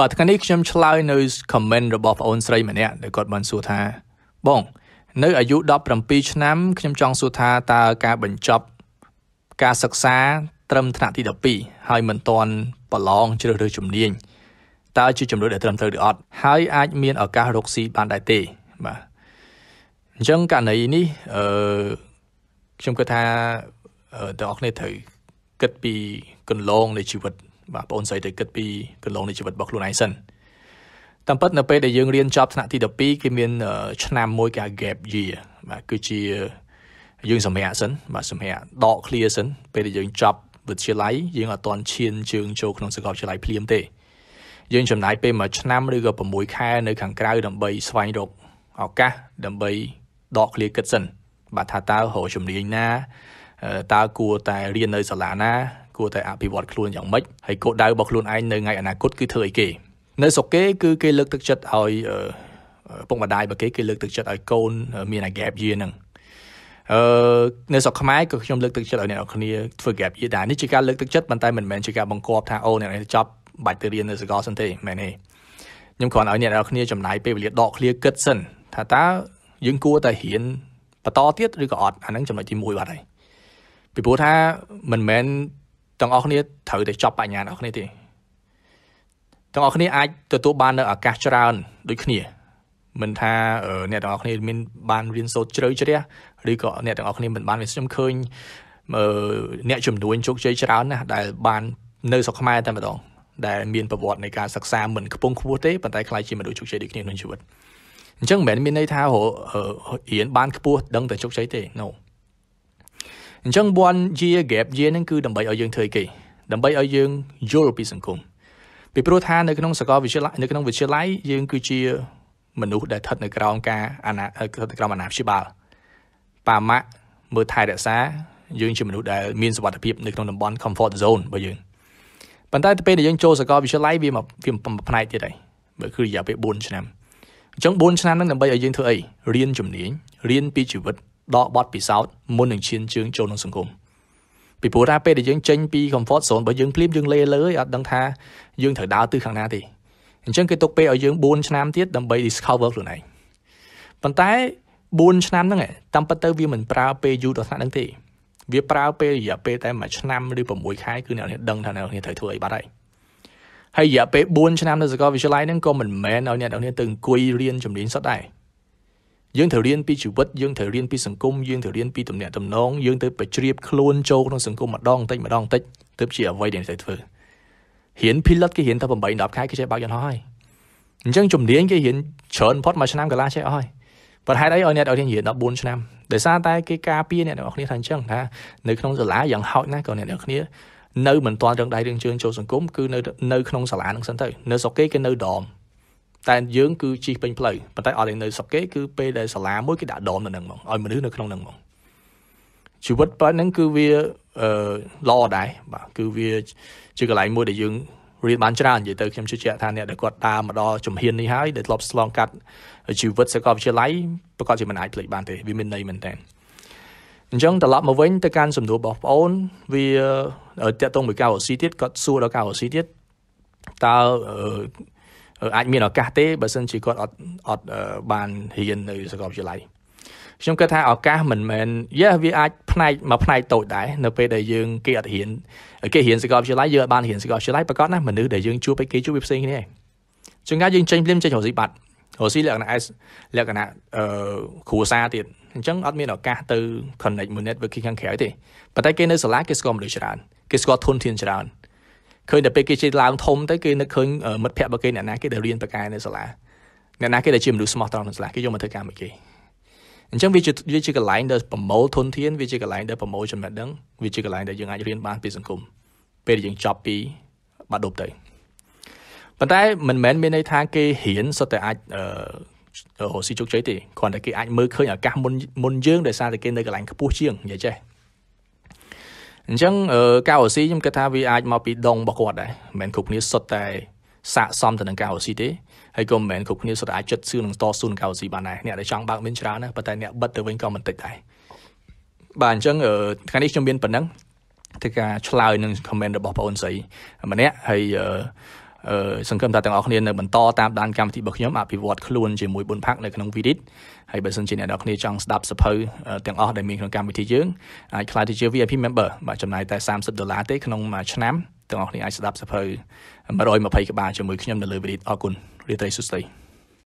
បាទថ្ងៃនេះខ្ញុំឆ្លើយនៅ comment របស់ប្អូនស្រីម្នាក់ដែលគាត់បានសួរថា បង នៅអាយុ17ឆ្នាំខ្ញុំចង់សួរថាតើការបញ្ចប់ការសិក្សាត្រឹមថ្នាក់ទី12ហើយមិនទាន់ប្រឡងជ្រើសរើសជំនាញតើជាជំរឿនដែលត្រឹមត្រូវឬអត់ហើយអាចមានឱកាសរកស៊ីបានដែរទេបាទអញ្ចឹងករណីនេះអឺខ្ញុំគិតថាបងប្អូនគ្នាត្រូវគិតពីគន្លងនៃជីវិតបាទបងអូនស្រីទៅគិតពីកន្លងនៃជីវិតរបស់ខ្លួនឯងសិនតាមពិតនៅពេលដែលយើងរៀនចប់ថ្នាក់ទី12គេមាន ឆ្នាំមួយគេហៅ gap year បាទគឺជាយើងសម្រាប់សិនបាទសម្រាប់ដក clear សិន ពេលដែលយើងចប់វិទ្យាល័យយើងអត់ទាន់ឈានជើងចូលក្នុងសាកលវិទ្យាល័យភ្លាមទេយើងចំណាយពេលមួយឆ្នាំឬក៏6ខែនៅខាងក្រៅដើម្បីស្វែងរកឱកាសដើម្បីដក clear គិតសិន បាទថាតើរកជំនាញណាតើគួរតែរៀននៅសាលាណាគួរតែអភិវឌ្ឍខ្លួនយ៉ាងម៉េចហើយគោលដៅរបស់ខ្លួនឯងនៅថ្ងៃអនាគតគឺធ្វើអីគេនៅស្រុកគេគឺគេលើកទឹកចិត្តឲ្យពុកម្ដាយរបស់គេគេលើកទឹកចិត្តឲ្យកូនមានអា gap year ហ្នឹងអឺនៅស្រុកខ្មែរក៏ខ្ញុំលើកទឹកចិត្តឲ្យអ្នកនរគ្នាធ្វើ gap year ដែរនេះជាការលើកទឹកចិត្តប៉ុន្តែមិនមែនជាការបង្គាប់ថាអូអ្នកនរចប់បាច់ទៅរៀននៅសាកលសិនទេមែនទេខ្ញុំគ្រាន់ឲ្យអ្នកនរគ្នាចំណាយពេលវេលាដកឃ្លាគិតសិនថាតើយើងគួរតែរៀនបន្តទៀតឬក៏អត់អាហ្នឹងចំណុចទី1បាត់ហើយពីព្រោះថាមិនមែនទាំងអស់គ្នាត្រូវតែចប់បញ្ញាអ្នកគ្នាទេទាំងអស់គ្នាអាចទទួលបាននៅឱកាសច្រើន ដូចគ្នា មិនថាអ្នកទាំងអស់គ្នាមានបានរៀនសូត្រជ្រៅជ្រះឬក៏អ្នកទាំងអស់គ្នាមិនបានវាខ្ញុំឃើញអ្នកជំនួញជោគជ័យច្រើនណាស់ដែលបាននៅស្រុកខ្មែរតែម្ដងដែលមានប្រវត្តិនៃការសិក្សាមិនខ្ពង់ខ្ពស់ទេប៉ុន្តែខ្ល้ายជាមនុស្សជោគជ័យដូចគ្នាក្នុងជីវិតអញ្ចឹងមិនមែនមានន័យថារៀនបានខ្ពស់ដឹងតែជោគជ័យទេ no អញ្ចឹង1 year gap year ហ្នឹងគឺដើម្បីឲ្យយើងធ្វើគេដើម្បីឲ្យយើងយល់ពីសង្គមពីព្រោះថានៅក្នុងសាកលវិទ្យាល័យនៅក្នុងវិទ្យាល័យយើងគឺជាមនុស្សដែលស្ថិតនៅក្រោមការអាណាស្ថិតនៅក្រោមអាណាព្យាបាលប៉ាម៉ាក់មើលថែរក្សាយើងជាមនុស្សដែលមានសុវត្ថិភាពនៅក្នុងតំបន់ comfort zone របស់យើងប៉ុន្តែទៅពេលដែលយើងចូលសាកលវិទ្យាល័យវាមកវាផ្នែកទៀតហើយបើគឺរយៈពេល4ឆ្នាំអញ្ចឹង4ឆ្នាំហ្នឹងដើម្បីឲ្យយើងធ្វើអីរៀនជំនាញរៀនពីជីវិតដកបទពិសោធន៍មុននឹងឈានជើងចូលក្នុងសង្គមពីព្រោះថាពេលដែលយើងចេញពី comfort zone របស់យើងភ្លាមយើងលេលើហើយអត់ដឹងថាយើងត្រូវដើរទិសខាងណាទេអញ្ចឹងគេទុកពេលឲ្យយើង4ឆ្នាំទៀតដើម្បី discover ខ្លួនឯងប៉ុន្តែ4ឆ្នាំហ្នឹងតាមពិតទៅវាមិនប្រើពេលយូរដល់ថ្នាក់ហ្នឹងទេវាប្រើពេលរយៈពេលតែមួយឆ្នាំឬ6ខែគឺអ្នកនេះដឹងថាអ្នកនេះត្រូវធ្វើអីបាត់ហើយហើយរយៈពេល4ឆ្នាំនៅសាកលវិទ្យាល័យហ្នឹងក៏មិនមែនឲ្យអ្នកនេះទៅអង្គុយរៀនជំនាញសុទ្ធដែរយើងត្រូវរៀនពីជីវិតយើងត្រូវរៀនពីសង្គមយើងត្រូវរៀនពីទំនាក់ទំនងយើងទៅបជ្រាបខ្លួនចូលក្នុងសង្គមម្ដងបន្តិចម្ដងបន្តិចទើបជាអ្វីដែលត្រូវធ្វើរៀន pilot គេរៀនតែ8 10ខែគេចេះបើកយន្តហោះហើយអញ្ចឹងជំនាញគេរៀនច្រើនបំផុតមួយឆ្នាំកន្លះចេះអស់ហើយប៉ុន្តែហេតុអីឲ្យអ្នកឲ្យរៀនរៀន14ឆ្នាំដោយសារតែគេការពារអ្នកនរគ្នាថាអញ្ចឹងថានៅក្នុងសាលាយ៉ាងហោចណាស់ក៏អ្នកនរគ្នានៅមិនទាន់រឹងដៃរឹងជើងចូលសង្គមគឺនៅនៅក្នុងសាលានឹងសិនទៅនៅស្រុកគេគេនៅដមតែយើងគឺជិះពេញផ្លូវប៉ុន្តែអត់ឯនៅស្រុកគេគឺពេលដែលសាលាមួយគេដាក់ដមនៅនឹងហ្មងឲ្យមនុស្សនៅក្នុងនឹងហ្មងជីវិតប៉ុណ្ណឹងគឺវាអឺល្អដែរបាទគឺវាជាកន្លែងមួយដែលយើងរៀនបានច្រើននិយាយទៅខ្ញុំជឿជាក់ថាអ្នកដែលគាត់តាមមកដល់ជំហាននេះហើយដែលធ្លាប់ឆ្លងកាត់ជីវិតសាកលវិទ្យាល័យប្រកបជាមិនអាចភ្លេចបានទេវាមានន័យមែនតើអញ្ចឹងត្រឡប់មកវិញទៅកាន់សំណួររបស់បងប្អូនវាតាក់ទងមួយកៅអស៊ីទៀតគាត់សួរដល់កៅអស៊ីទៀតតើអាចមានឱកាសទេបើសិនជាគាត់អត់អត់បានរៀននៅសាកលវិទ្យាល័យខ្ញុំគិតថាឱកាសមិនមែនយេវាអាចផ្នែកមួយផ្នែកតូចដែរនៅពេលដែលយើងគេអត់រៀនគេរៀនសាកលវិទ្យាល័យយើងអត់បានរៀនសាកលវិទ្យាល័យប្រកបណាស់មនុស្សដែលយើងជួបឯគេជួបវាផ្សេងគ្នាឯងជាងការយើងចេញភ្លាមចេញរស់ស៊ីបាត់រស់ស៊ីលក្ខណៈលក្ខណៈអឺគ្រួសារទៀតអញ្ចឹងអត់មានឱកាសទៅ connect មួយ network ខាងក្រៅទេប៉ុន្តែគេនៅសាលាគេស្គាល់មនុស្សច្រើនគេស្គាល់ធនធានច្រើនឃើញតែពេលគេជិះឡើងធំទៅគេនឹកឃើញមិត្តភ័ក្តិរបស់គេអ្នកណាគេដែលរៀនបកែនៅសាលាអ្នកណាគេដែលជាមនុស្សស្មោះត្រង់នៅសាលាគេយកមកធ្វើការមួយគេអញ្ចឹងវាជាវាជាកន្លែងដែលប្រមូលធនធាន វាជាកន្លែងដែលប្រមូលចំណេះដឹងវាជាកន្លែងដែលយើងអាចរៀនបានពីសង្គមពេលដែលយើងចប់ពីបាត់ដប់ទៅប៉ុន្តែមិនមែនមានន័យថា គេហ៊ានសុទ្ធតែអាចអឺរស់ស៊ីជោគជ័យទេគ្រាន់តែគេអាចមើលឃើញឱកាសមុនមុនយើងដោយសារតែគេនៅកន្លែងខ្ពស់ជាងនិយាយចេះអញ្ចឹងកៅអស៊ីខ្ញុំគិតថាវាអាចមកពីដងរបស់គាត់ដែរមិនមែនគ្រប់គ្នាសុទ្ធតែសាកសមទៅនឹងកៅអស៊ីទេហើយក៏មិនមែនគ្រប់គ្នាសុទ្ធតែអាចចិត្តស៊ឺនឹងតស៊ូនឹងកៅអស៊ីបានដែរអ្នកដែលចង់បើកមានច្រើនណាប៉ុន្តែអ្នកបិទទៅវិញក៏មិនតិចដែរបាទអញ្ចឹងថ្ងៃនេះខ្ញុំមានប៉ុណ្ណឹងធ្វើការឆ្លើយនឹង comment របស់បងអូនស្រីម្នាក់ហើយសង្ឃឹមថាទាំងអស់គ្នានៅបន្តតាមដានកម្មវិធីរបស់ខ្ញុំអភិវឌ្ឍខ្លួនជាមួយប៊ុនផាក់នៅក្នុង Vidit ហើយបើសិនជាអ្នកនរគ្នាចង់ស្ដាប់សភៅទាំងអស់ដែលមានក្នុងកម្មវិធីយើងអាចក្លាយទៅជា VIP member បាទចំណាយតែ30ដុល្លារទេក្នុងមួយឆ្នាំទាំងអស់គ្នាអាចស្ដាប់សភៅ120ក្បាលជាមួយខ្ញុំនៅលើ Vidit អរគុណរីត្រីសុស្ដី